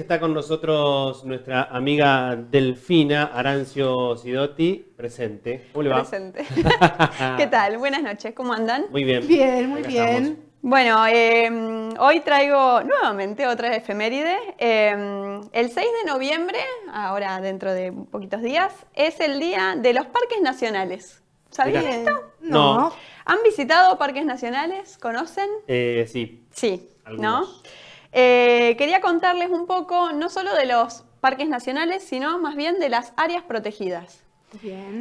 Está con nosotros nuestra amiga Delfina Arancio Sidotti, presente. Presente. ¿Qué tal? Buenas noches, ¿cómo andan? Muy bien. Bien, muy bien. Bueno, em, hoy traigo nuevamente otra efeméride. Em, el 6 de noviembre, ahora dentro de poquitos días, es el Día de los Parques Nacionales. ¿Sabían esto? No. ¿Han visitado parques nacionales? ¿Conocen? Eh, sí. Sí, Algunos. ¿no? Eh, quería contarles un poco no solo de los parques nacionales, sino más bien de las áreas protegidas.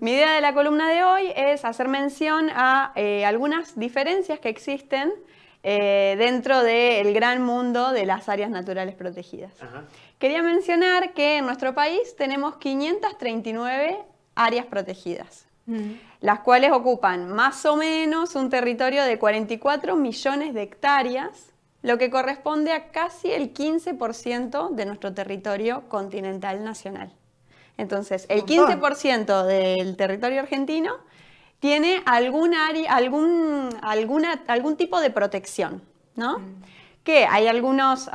Mi idea de la columna de hoy es hacer mención a eh, algunas diferencias que existen eh, dentro del gran mundo de las áreas naturales protegidas. Quería mencionar que en nuestro país tenemos 539 áreas protegidas, mm. las cuales ocupan más o menos un territorio de 44 millones de hectáreas lo que corresponde a casi el 15% de nuestro territorio continental nacional. Entonces, el 15% del territorio argentino tiene algún, tipo de protección, ¿no? Mm. Que hay algunos,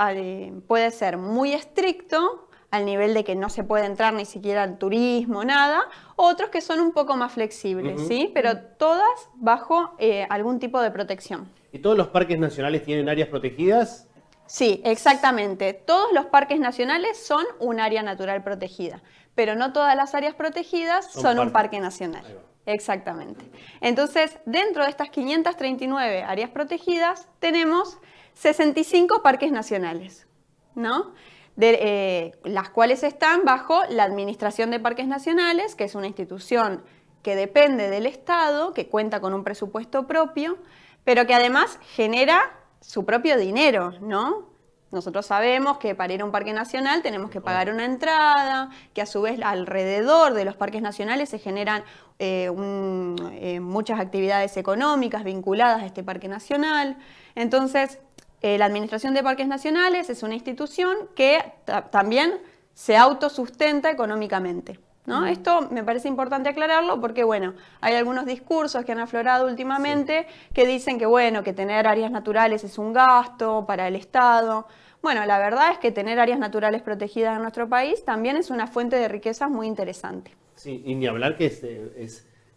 puede ser muy estricto, al nivel de que no se puede entrar ni siquiera al turismo, nada, otros que son un poco más flexibles, ¿sí? Pero mm. todas bajo eh, algún tipo de protección todos los parques nacionales tienen áreas protegidas. Sí, exactamente. Todos los parques nacionales son un área natural protegida, pero no todas las áreas protegidas son, un parque nacional. Exactamente. Entonces, dentro de estas 539 áreas protegidas, tenemos 65 parques nacionales, ¿no? De, eh, las cuales están bajo la Administración de Parques Nacionales, que es una institución que depende del Estado, que cuenta con un presupuesto propio, pero que además genera su propio dinero, ¿no? Nosotros sabemos que para ir a un parque nacional tenemos que pagar una entrada, que a su vez alrededor de los parques nacionales se generan eh, eh, muchas actividades económicas vinculadas a este parque nacional. Entonces, eh, la Administración de Parques Nacionales es una institución que también se autosustenta económicamente. Esto me parece importante aclararlo porque, bueno, hay algunos discursos que han aflorado últimamente que dicen que, bueno, que tener áreas naturales es un gasto para el Estado. Bueno, la verdad es que tener áreas naturales protegidas en nuestro país también es una fuente de riquezas muy interesante. Sí, y ni hablar que es eh,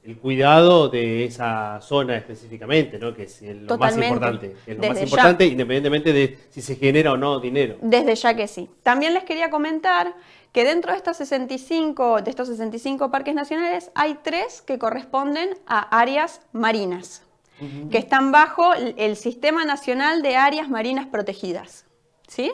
el cuidado de esa zona específicamente, ¿no? que es lo más importante, importante independientemente de si se genera o no dinero. Desde ya que sí. También les quería comentar que dentro de, estas 65, de estos 65 parques nacionales hay tres que corresponden a áreas marinas, que están bajo el Sistema Nacional de Áreas Marinas Protegidas. ¿Sí?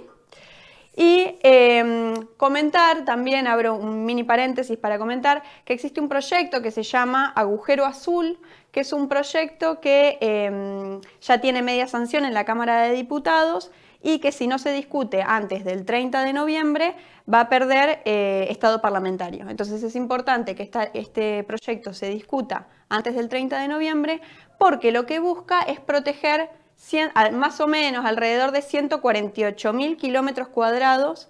Y em, comentar, también abro un mini paréntesis para comentar, que existe un proyecto que se llama Agujero Azul, que es un proyecto que em, ya tiene media sanción en la Cámara de Diputados y que si no se discute antes del 30 de noviembre va a perder eh, estado parlamentario. Entonces es importante que este proyecto se discuta antes del 30 de noviembre porque lo que busca es proteger más o menos alrededor de 148.000 kilómetros cuadrados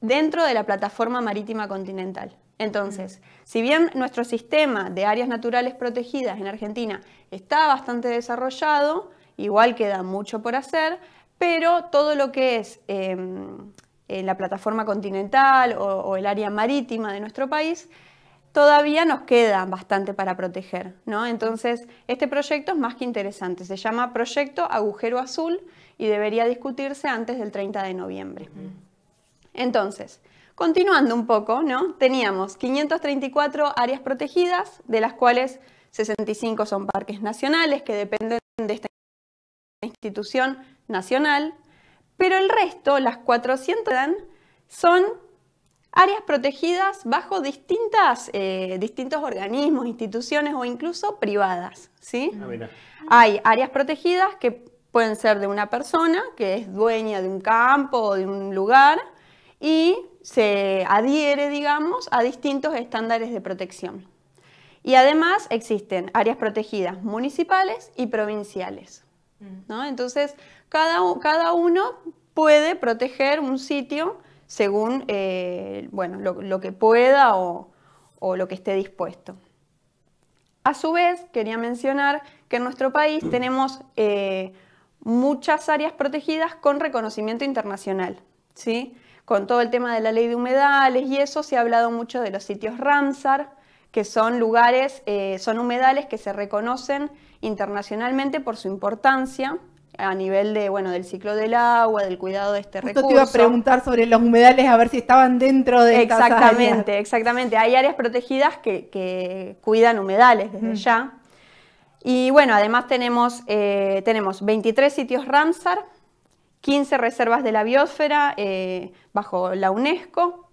dentro de la plataforma marítima continental. Entonces, si bien nuestro sistema de áreas naturales protegidas en Argentina está bastante desarrollado, igual queda mucho por hacer, pero todo lo que es em, eh, la plataforma continental o el área marítima de nuestro país todavía nos queda bastante para proteger, ¿no? Entonces, este proyecto es más que interesante. Se llama Proyecto Agujero Azul y debería discutirse antes del 30 de noviembre. Entonces, continuando un poco, ¿no? Teníamos 534 áreas protegidas, de las cuales 65 son parques nacionales que dependen de esta institución nacional, pero el resto, las 400 son áreas protegidas bajo distintas, eh, distintos organismos, instituciones o incluso privadas. Ah, Hay áreas protegidas que pueden ser de una persona que es dueña de un campo o de un lugar y se adhiere, digamos, a distintos estándares de protección. Y además existen áreas protegidas municipales y provinciales. Mm. Entonces, cada, cada uno puede proteger un sitio según eh, lo, que pueda o, lo que esté dispuesto. A su vez, quería mencionar que en nuestro país tenemos eh, muchas áreas protegidas con reconocimiento internacional. ¿sí? Con todo el tema de la ley de humedales y eso se ha hablado mucho de los sitios Ramsar, que son lugares, eh, son humedales que se reconocen internacionalmente por su importancia a nivel de bueno del ciclo del agua, del cuidado de este recurso. Yo te iba a preguntar sobre los humedales a ver si estaban dentro de exactamente, estas exactamente. Hay áreas protegidas que, cuidan humedales desde ya. Y bueno, además tenemos eh, tenemos 23 sitios Ramsar, 15 reservas de la biosfera eh, bajo la UNESCO,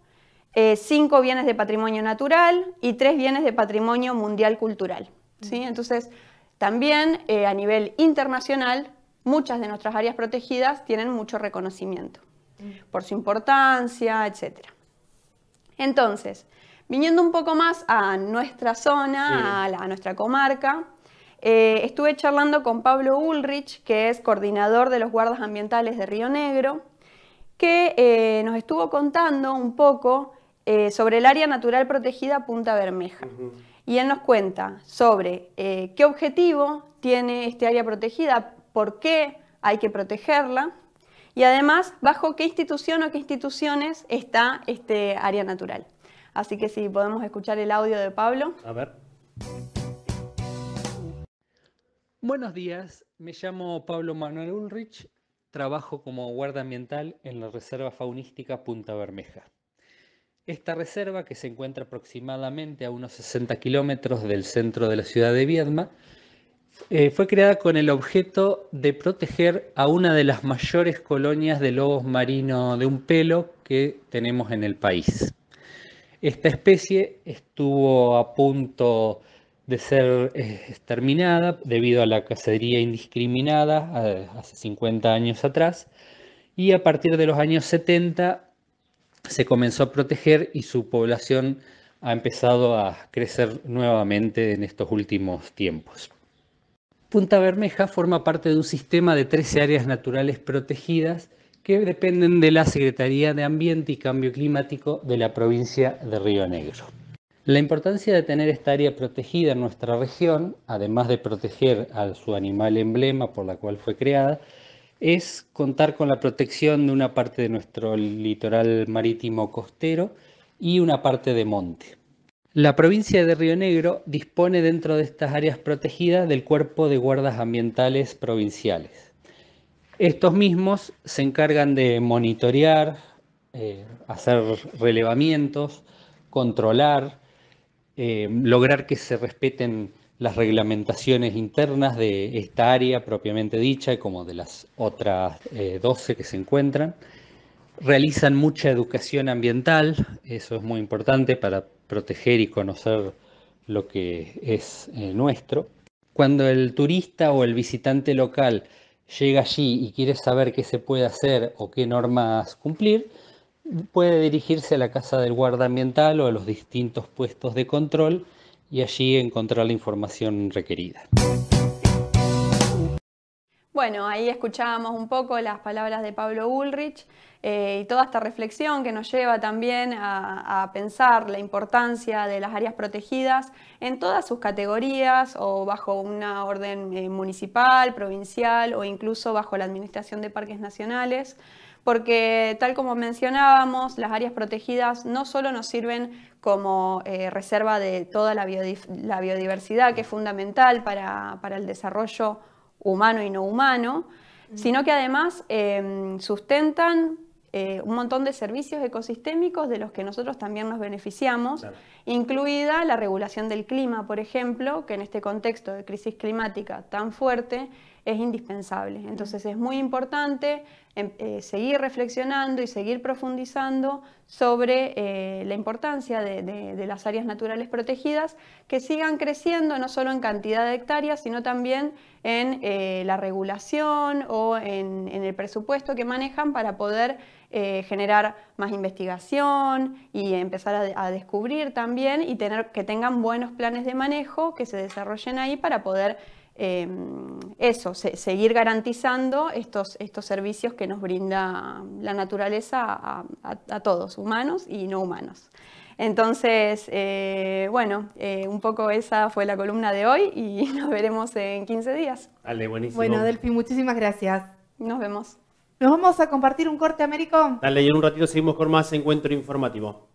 5 eh, bienes de patrimonio natural y 3 bienes de patrimonio mundial cultural. ¿sí? Entonces, también a nivel internacional muchas de nuestras áreas protegidas tienen mucho reconocimiento mm. por su importancia, etc. Entonces, viniendo un poco más a nuestra zona, a, nuestra comarca, eh, estuve charlando con Pablo Ulrich, que es coordinador de los guardas ambientales de Río Negro, que eh, nos estuvo contando un poco eh, sobre el área natural protegida Punta Bermeja. Y él nos cuenta sobre qué objetivo tiene este área protegida, por qué hay que protegerla y además bajo qué institución o qué instituciones está este área natural. Así que si podemos escuchar el audio de Pablo. A ver. Buenos días, me llamo Pablo Manuel Ulrich, trabajo como guarda ambiental en la Reserva Faunística Punta Bermeja. Esta reserva, que se encuentra aproximadamente a unos 60 kilómetros del centro de la ciudad de Viedma, eh, fue creada con el objeto de proteger a una de las mayores colonias de lobos marinos de un pelo que tenemos en el país. Esta especie estuvo a punto de ser eh, exterminada debido a la cacería indiscriminada eh, hace 50 años atrás y a partir de los años 70 se comenzó a proteger y su población ha empezado a crecer nuevamente en estos últimos tiempos. Punta Bermeja forma parte de un sistema de 13 áreas naturales protegidas que dependen de la Secretaría de Ambiente y Cambio Climático de la provincia de Río Negro. La importancia de tener esta área protegida en nuestra región, además de proteger a su animal emblema por la cual fue creada, es contar con la protección de una parte de nuestro litoral marítimo costero y una parte de monte. La provincia de Río Negro dispone dentro de estas áreas protegidas del cuerpo de guardas ambientales provinciales. Estos mismos se encargan de monitorear, eh, hacer relevamientos, controlar, eh, lograr que se respeten las reglamentaciones internas de esta área propiamente dicha, y como de las otras 12 eh, que se encuentran, Realizan mucha educación ambiental, eso es muy importante para proteger y conocer lo que es eh, nuestro. Cuando el turista o el visitante local llega allí y quiere saber qué se puede hacer o qué normas cumplir, puede dirigirse a la casa del guarda ambiental o a los distintos puestos de control y allí encontrar la información requerida. Bueno, ahí escuchábamos un poco las palabras de Pablo Ulrich eh, y toda esta reflexión que nos lleva también a, pensar la importancia de las áreas protegidas en todas sus categorías o bajo una orden eh, municipal, provincial o incluso bajo la Administración de Parques Nacionales porque tal como mencionábamos, las áreas protegidas no solo nos sirven como eh, reserva de toda la, biodiversidad, que es fundamental para, para el desarrollo humano y no humano, sino que además em, sustentan eh, un montón de servicios ecosistémicos de los que nosotros también nos beneficiamos, incluida la regulación del clima, por ejemplo, que en este contexto de crisis climática tan fuerte es indispensable. Entonces es muy importante em, eh, seguir reflexionando y seguir profundizando sobre eh, la importancia de, las áreas naturales protegidas que sigan creciendo no solo en cantidad de hectáreas, sino también en eh, la regulación o en, el presupuesto que manejan para poder generar más investigación y empezar a, a, descubrir también y tener, que tengan buenos planes de manejo que se desarrollen ahí para poder Em, eso, seguir garantizando estos, estos servicios que nos brinda la naturaleza a, todos, humanos y no humanos. Entonces, eh, bueno, eh, un poco esa fue la columna de hoy y nos veremos en 15 días. Dale, buenísimo. Bueno, Delfi, muchísimas gracias. Nos vemos. Nos vamos a compartir un corte, Américo. Dale, y en un ratito seguimos con más encuentro informativo.